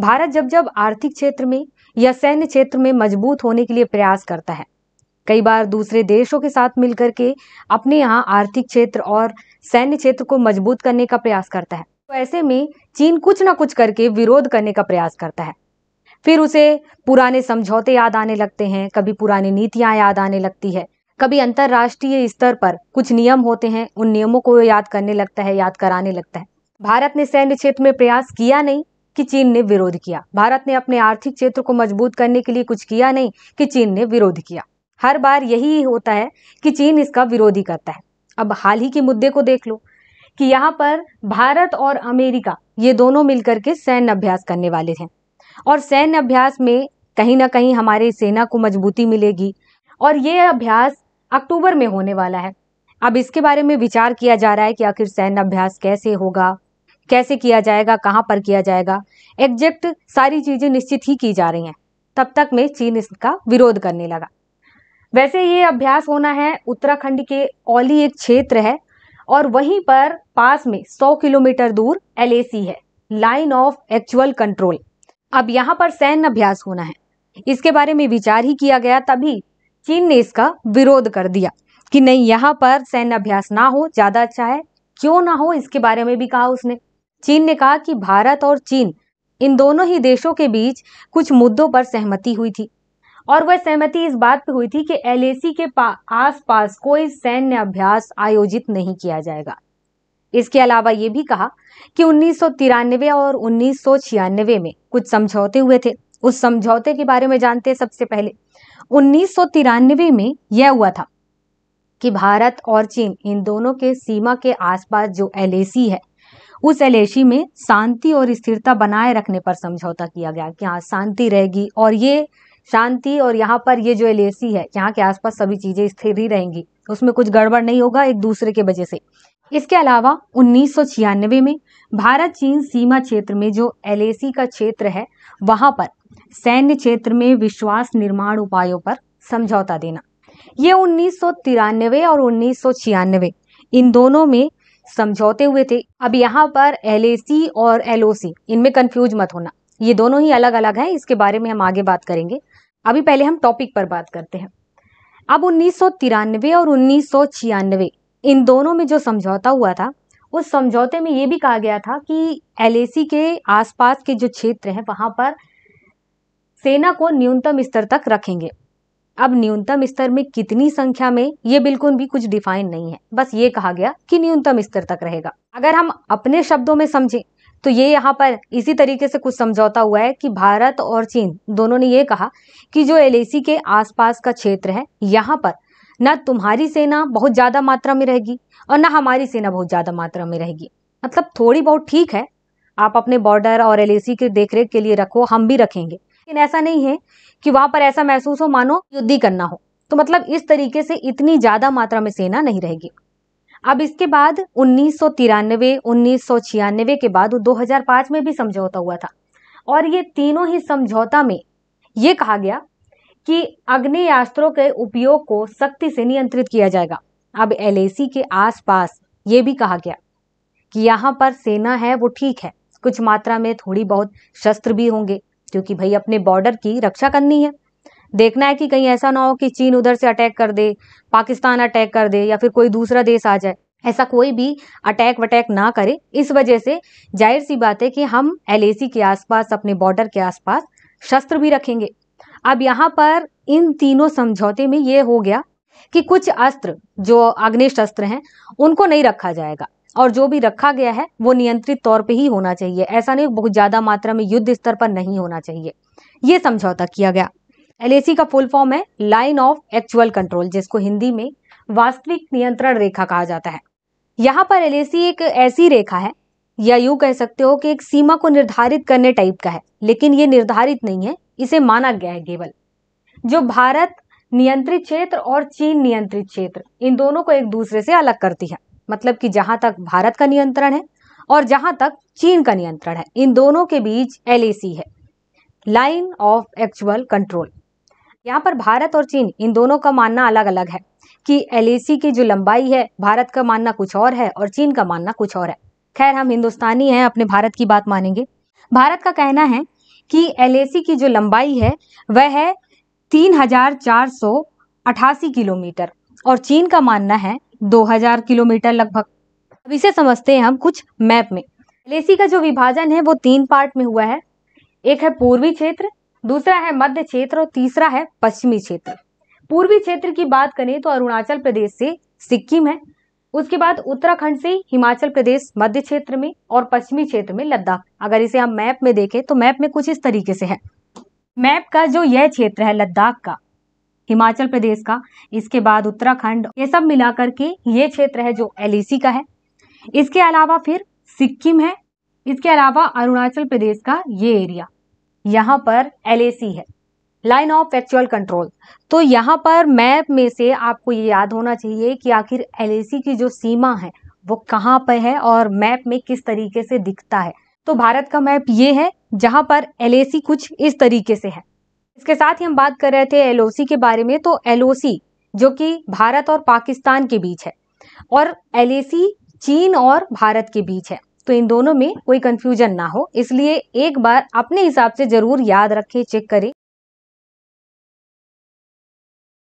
भारत जब जब आर्थिक क्षेत्र में या सैन्य क्षेत्र में मजबूत होने के लिए प्रयास करता है कई बार दूसरे देशों के साथ मिलकर के अपने यहाँ आर्थिक क्षेत्र और सैन्य क्षेत्र को मजबूत करने का प्रयास करता है तो ऐसे में चीन कुछ ना कुछ करके विरोध करने का प्रयास करता है फिर उसे पुराने समझौते याद आने लगते हैं कभी पुरानी नीतियां याद आने लगती है कभी अंतर्राष्ट्रीय स्तर पर कुछ नियम होते हैं उन नियमों को याद करने लगता है याद कराने लगता है भारत ने सैन्य क्षेत्र में प्रयास किया नहीं कि चीन ने विरोध किया भारत ने अपने आर्थिक क्षेत्र को मजबूत करने के लिए कुछ किया नहीं कि चीन ने विरोध किया हर बार यही होता है कि चीन इसका विरोध ही करता है अब हाल ही के मुद्दे को देख लो कि यहाँ पर भारत और अमेरिका ये दोनों मिलकर के सैन्य अभ्यास करने वाले थे और सैन्य अभ्यास में कहीं ना कहीं हमारे सेना को मजबूती मिलेगी और ये अभ्यास अक्टूबर में होने वाला है अब इसके बारे में विचार किया जा रहा है कि आखिर सैन्य अभ्यास कैसे होगा कैसे किया जाएगा कहाँ पर किया जाएगा एग्जैक्ट सारी चीज़ें निश्चित ही की जा रही हैं तब तक में चीन इसका विरोध करने लगा वैसे ये अभ्यास होना है उत्तराखंड के औली एक क्षेत्र है और वहीं पर पास में 100 किलोमीटर दूर एल है लाइन ऑफ एक्चुअल कंट्रोल अब यहाँ पर सैन्य अभ्यास होना है इसके बारे में विचार ही किया गया तभी चीन ने इसका विरोध कर दिया कि नहीं यहाँ पर सैन्य अभ्यास ना हो ज़्यादा अच्छा है क्यों ना हो इसके बारे में भी कहा उसने चीन ने कहा कि भारत और चीन इन दोनों ही देशों के बीच कुछ मुद्दों पर सहमति हुई थी और वह सहमति इस बात पर हुई थी कि एल के आसपास कोई सैन्य अभ्यास आयोजित नहीं किया जाएगा इसके अलावा ये भी कहा कि उन्नीस और उन्नीस में कुछ समझौते हुए थे उस समझौते के बारे में जानते सबसे पहले उन्नीस में यह हुआ था कि भारत और चीन इन दोनों के सीमा के आसपास जो एल है उस एलएसी में शांति और स्थिरता बनाए रखने पर समझौता किया गया कि हाँ शांति रहेगी और ये शांति और यहाँ पर ये जो एलएसी है यहाँ के आसपास सभी चीज़ें स्थिर ही रहेंगी उसमें कुछ गड़बड़ नहीं होगा एक दूसरे के वजह से इसके अलावा उन्नीस में भारत चीन सीमा क्षेत्र में जो एल का क्षेत्र है वहां पर सैन्य क्षेत्र में विश्वास निर्माण उपायों पर समझौता देना ये उन्नीस और उन्नीस इन दोनों में समझौते हुए थे अब यहाँ पर एल और एल इनमें कंफ्यूज मत होना ये दोनों ही अलग अलग हैं इसके बारे में हम आगे बात करेंगे अभी पहले हम टॉपिक पर बात करते हैं अब उन्नीस और उन्नीस इन दोनों में जो समझौता हुआ था उस समझौते में ये भी कहा गया था कि एल के आसपास के जो क्षेत्र हैं वहां पर सेना को न्यूनतम स्तर तक रखेंगे अब न्यूनतम स्तर में कितनी संख्या में ये बिल्कुल भी कुछ डिफाइन नहीं है बस ये कहा गया कि न्यूनतम स्तर तक रहेगा अगर हम अपने शब्दों में समझें तो ये यहाँ पर इसी तरीके से कुछ समझौता हुआ है कि भारत और चीन दोनों ने ये कहा कि जो एल के आसपास का क्षेत्र है यहाँ पर न तुम्हारी सेना बहुत ज़्यादा मात्रा में रहेगी और न हमारी सेना बहुत ज़्यादा मात्रा में रहेगी मतलब थोड़ी बहुत ठीक है आप अपने बॉर्डर और एल के देखरेख के लिए रखो हम भी रखेंगे लेकिन ऐसा नहीं है कि वहां पर ऐसा महसूस हो मानो युद्ध ही करना हो तो मतलब इस तरीके से इतनी ज्यादा मात्रा में सेना नहीं रहेगी अब इसके बाद उन्नीस सौ तिरानवे उन्नीस सौ छियानवे के बाद 2005 में भी समझौता हुआ था और ये तीनों ही समझौता में ये कहा गया कि अग्नियास्त्रों के उपयोग को सख्ती से नियंत्रित किया जाएगा अब एल के आसपास ये भी कहा गया कि यहाँ पर सेना है वो ठीक है कुछ मात्रा में थोड़ी बहुत शस्त्र भी होंगे क्योंकि भाई अपने बॉर्डर की रक्षा करनी है देखना है कि कहीं ऐसा ना हो कि चीन उधर से अटैक कर दे पाकिस्तान अटैक कर दे या फिर कोई दूसरा देश आ जाए ऐसा कोई भी अटैक वटैक ना करे इस वजह से जाहिर सी बात है कि हम एल के आसपास अपने बॉर्डर के आसपास शस्त्र भी रखेंगे अब यहाँ पर इन तीनों समझौते में ये हो गया कि कुछ अस्त्र जो अग्नि शस्त्र हैं उनको नहीं रखा जाएगा और जो भी रखा गया है वो नियंत्रित तौर पे ही होना चाहिए ऐसा नहीं बहुत ज़्यादा मात्रा में युद्ध स्तर पर नहीं होना चाहिए ये समझौता किया गया एल का फुल फॉर्म है लाइन ऑफ एक्चुअल कंट्रोल जिसको हिंदी में वास्तविक नियंत्रण रेखा कहा जाता है यहाँ पर एल एक ऐसी रेखा है या यू कह सकते हो कि एक सीमा को निर्धारित करने टाइप का है लेकिन ये निर्धारित नहीं है इसे माना गया है केवल जो भारत नियंत्रित क्षेत्र और चीन नियंत्रित क्षेत्र इन दोनों को एक दूसरे से अलग करती है मतलब कि जहां तक भारत का नियंत्रण है और जहां तक चीन का नियंत्रण है इन दोनों के बीच एल है लाइन ऑफ एक्चुअल कंट्रोल यहाँ पर भारत और चीन इन दोनों का मानना अलग अलग है कि एल की जो लंबाई है भारत का मानना कुछ और है और चीन का मानना कुछ और है खैर हम हिंदुस्तानी हैं अपने भारत की बात मानेंगे भारत का कहना है कि एल की जो लंबाई है वह है तीन हजार चार सौ अठासी किलोमीटर और चीन का मानना है 2000 किलोमीटर लगभग अब इसे समझते हैं हम कुछ मैप में लेसी का जो विभाजन है वो तीन पार्ट में हुआ है एक है पूर्वी क्षेत्र दूसरा है मध्य क्षेत्र और तीसरा है पश्चिमी क्षेत्र पूर्वी क्षेत्र की बात करें तो अरुणाचल प्रदेश से सिक्किम है उसके बाद उत्तराखंड से हिमाचल प्रदेश मध्य क्षेत्र में और पश्चिमी क्षेत्र में लद्दाख अगर इसे हम मैप में देखें तो मैप में कुछ इस तरीके से है मैप का जो यह क्षेत्र है लद्दाख का हिमाचल प्रदेश का इसके बाद उत्तराखंड ये सब मिलाकर के ये क्षेत्र है जो एल का है इसके अलावा फिर सिक्किम है इसके अलावा अरुणाचल प्रदेश का ये एरिया यहाँ पर एल है लाइन ऑफ एक्चुअल कंट्रोल तो यहाँ पर मैप में से आपको ये याद होना चाहिए कि आखिर एल की जो सीमा है वो कहाँ पर है और मैप में किस तरीके से दिखता है तो भारत का मैप ये है जहाँ पर एल कुछ इस तरीके से है इसके साथ ही हम बात कर रहे थे एलओसी के बारे में तो एलओसी जो कि भारत और पाकिस्तान के बीच है और एल चीन और भारत के बीच है तो इन दोनों में कोई कंफ्यूजन ना हो इसलिए एक बार अपने हिसाब से ज़रूर याद रखें चेक करें